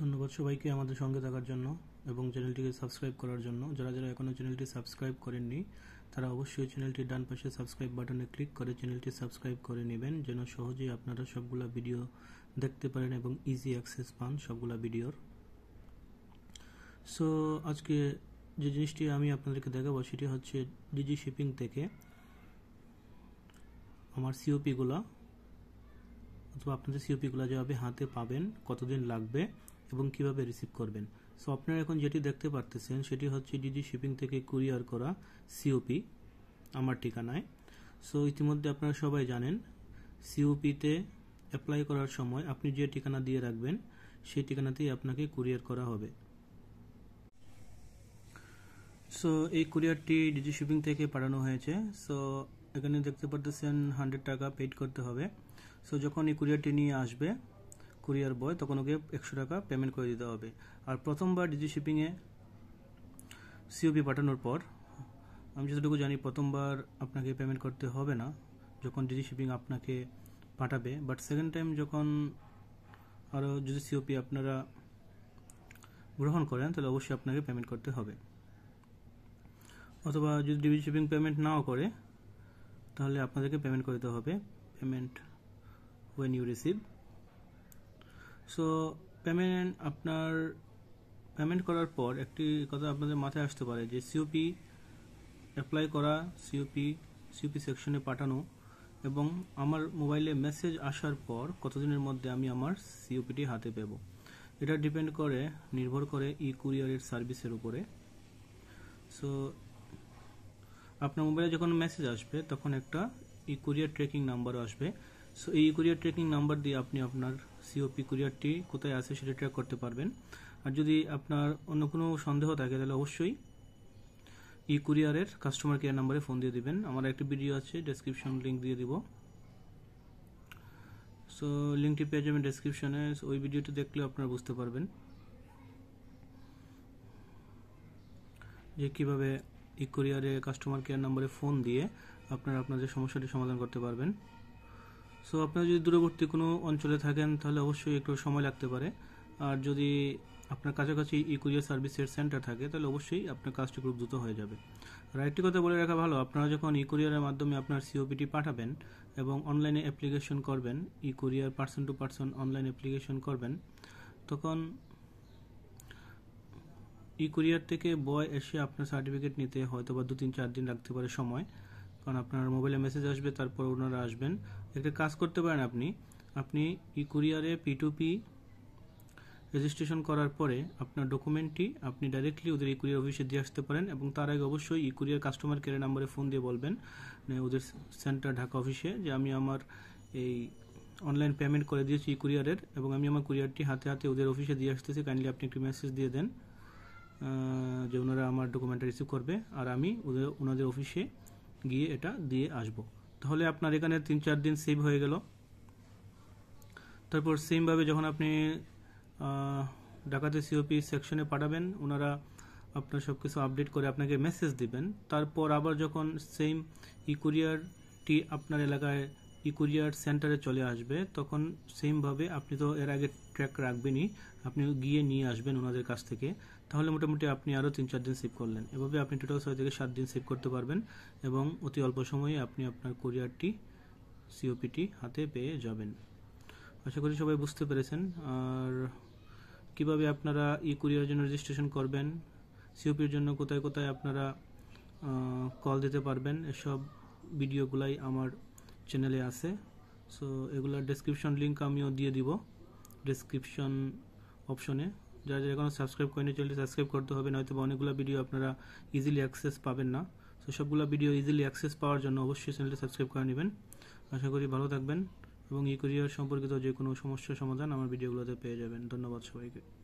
ধন্যবাদ সবাইকে আমাদের সঙ্গে থাকার জন্য এবং চ্যানেলটিকে সাবস্ক্রাইব করার জন্য যারা যারা এখনও চ্যানেলটি সাবস্ক্রাইব করেননি তারা অবশ্যই চ্যানেলটির ডান পাশে সাবস্ক্রাইব বাটনে ক্লিক করে চ্যানেলটি সাবস্ক্রাইব করে নেবেন যেন সহজেই আপনারা সবগুলো ভিডিও দেখতে পারেন এবং ইজি অ্যাক্সেস পান সবগুলো ভিডিওর সো আজকে যে জিনিসটি আমি আপনাদেরকে দেখাবো সেটি হচ্ছে ডিজি শিপিং থেকে আমার সিওপিগুলা অথবা আপনাদের সিওপিগুলো যেভাবে হাতে পাবেন কতদিন লাগবে এবং কিভাবে রিসিভ করবেন সো আপনারা এখন যেটি দেখতে পারতেছেন সেটি হচ্ছে ডিডি শিপিং থেকে কুরিয়ার করা সিওপি আমার ঠিকানায় সো ইতিমধ্যে আপনারা সবাই জানেন সিওপিতে অ্যাপ্লাই করার সময় আপনি যে ঠিকানা দিয়ে রাখবেন সেই ঠিকানাতেই আপনাকে কুরিয়ার করা হবে সো এই কুরিয়ারটি ডিজি শিপিং থেকে পাঠানো হয়েছে সো এখানে দেখতে পারতেছেন হান্ড্রেড টাকা পেড করতে হবে সো যখন এই কুরিয়ারটি নিয়ে আসবে কুরিয়ার বয় তখন ওকে একশো টাকা পেমেন্ট করে দিতে হবে আর প্রথমবার ডিজি শিপিংয়ে সিওপি পাঠানোর পর আমি যতটুকু জানি প্রথমবার আপনাকে পেমেন্ট করতে হবে না যখন ডিজি শিপিং আপনাকে পাঠাবে বাট সেকেন্ড টাইম যখন আরও যদি সিওপি আপনারা গ্রহণ করেন তাহলে অবশ্যই আপনাকে পেমেন্ট করতে হবে অথবা যদি ডিজি শিপিং পেমেন্ট নাও করে তাহলে আপনাদেরকে পেমেন্ট করতে হবে payment when you receive so payment আপনার পেমেন্ট করার পর একটি কথা আপনাদের মাথায় আসতে পারে যে সিওপি অ্যাপ্লাই করা সিওপি সিওপি সেকশনে পাঠানো এবং আমার মোবাইলে মেসেজ আসার পর কতদিনের মধ্যে আমি আমার সিওপিটি হাতে পেব এটা ডিপেন্ড করে নির্ভর করে ই কুরিয়ারের সার্ভিসের উপরে সো আপনার মোবাইলে যখন মেসেজ আসবে তখন একটা ই কুরিয়ার ট্রেকিং নাম্বারও আসবে সো এই কুরিয়ার ট্রেকিং নাম্বার দিয়ে আপনি আপনার সিওপি কুরিয়ারটি কোথায় আছে সেটা ট্র্যাক করতে পারবেন আর যদি আপনার অন্য কোনো সন্দেহ থাকে তাহলে অবশ্যই ই কুরিয়ারের কাস্টমার কেয়ার নাম্বারে ফোন দিয়ে দিবেন আমার একটা ভিডিও আছে ডেসক্রিপশন লিঙ্ক দিয়ে দিব সো লিঙ্কটি পেয়ে যাবেন ডেসক্রিপশনে ওই ভিডিওটি দেখলে আপনারা বুঝতে পারবেন যে কীভাবে ই কুরিয়ারে কাস্টমার কেয়ার নাম্বারে ফোন দিয়ে আপনারা আপনাদের সমস্যাটি সমাধান করতে পারবেন সো আপনারা যদি দূরবর্তী কোনো অঞ্চলে থাকেন তাহলে অবশ্যই একটু সময় লাগতে পারে আর যদি আপনার কাছাকাছি ই কুরিয়ার সার্ভিসের সেন্টার থাকে তাহলে অবশ্যই আপনার কাজটি খুব দ্রুত হয়ে যাবে আর একটি কথা বলে রাখা ভালো আপনারা যখন ই কুরিয়ারের মাধ্যমে আপনার সিওপিটি পাঠাবেন এবং অনলাইনে অ্যাপ্লিকেশন করবেন eCourier person to person online application করবেন তখন ই কুরিয়ার থেকে বয় এসে আপনার সার্টিফিকেট নিতে হয়তো বা দু তিন চার দিন লাগতে পারে সময় কারণ আপনার মোবাইলে মেসেজ আসবে তারপর ওনারা আসবেন একটা কাজ করতে পারেন আপনি আপনি ই কুরিয়ারে পি টু পি রেজিস্ট্রেশন করার পরে আপনার ডকুমেন্টটি আপনি ডাইরেক্টলি ওদের ইকুরিয়ার অফিসে দিয়ে আসতে পারেন এবং তার আগে অবশ্যই ইকুরিয়ার কাস্টমার কেয়ার নাম্বারে ফোন দিয়ে বলবেন মানে ওদের সেন্টার ঢাকা অফিসে যে আমি আমার এই অনলাইন পেমেন্ট করে দিয়েছি কুরিয়ারের এবং আমি আমার কুরিয়ারটি হাতে হাতে ওদের অফিসে দিয়ে আসতেছি কাইন্ডলি আপনি একটি মেসেজ দিয়ে দেন যে ওনারা আমার ডকুমেন্টটা রিসিভ করবে আর আমি ওদের ওনাদের অফিসে গিয়ে এটা দিয়ে আসব তাহলে আপনার এখানে তিন চার দিন সেভ হয়ে গেল তারপর সেমভাবে যখন আপনি ডাকাতে সিওপি সেকশনে পাঠাবেন ওনারা আপনার সব কিছু আপডেট করে আপনাকে মেসেজ দিবেন তারপর আবার যখন সেম ইকুরিয়ারটি আপনার এলাকায় ইকুরিয়ার সেন্টারে চলে আসবে তখন সেমভাবে আপনি তো এর আগে ট্র্যাক রাখবেনই আপনি গিয়ে নিয়ে আসবেন ওনাদের কাছ থেকে তাহলে মোটামুটি আপনি আরও তিন চার দিন সেভ করলেন এভাবে আপনি টোটাল ছয় থেকে সাত দিন সেভ করতে পারবেন এবং অতি অল্প সময়ে আপনি আপনার কোরিয়ারটি সিওপিটি হাতে পেয়ে যাবেন আশা করি সবাই বুঝতে পেরেছেন আর কিভাবে আপনারা ই কুরিয়ার জন্য রেজিস্ট্রেশন করবেন সিওপির জন্য কোথায় কোথায় আপনারা কল দিতে পারবেন এসব ভিডিওগুলাই আমার চ্যানেলে আছে সো এগুলার ডেসক্রিপশন লিঙ্ক আমিও দিয়ে দিব ডেসক্রিপশন অপশনে যারা যারা এখনো সাবস্ক্রাইব করেনি চলে সাবস্ক্রাইব করতে হবে নয়তো অনেকগুলো ভিডিও আপনারা ইজিলি অ্যাক্সেস পাবেন না তো সবগুলো ভিডিও ইজিলি অ্যাক্সেস পাওয়ার জন্য অবশ্যই চ্যানেলটা সাবস্ক্রাইব করে নেবেন আশা করি ভালো থাকবেন এবং ই কোরিয়ার সম্পর্কিত যে কোনো সমস্যার সমাধান আমার ভিডিওগুলোতে পেয়ে যাবেন ধন্যবাদ সবাইকে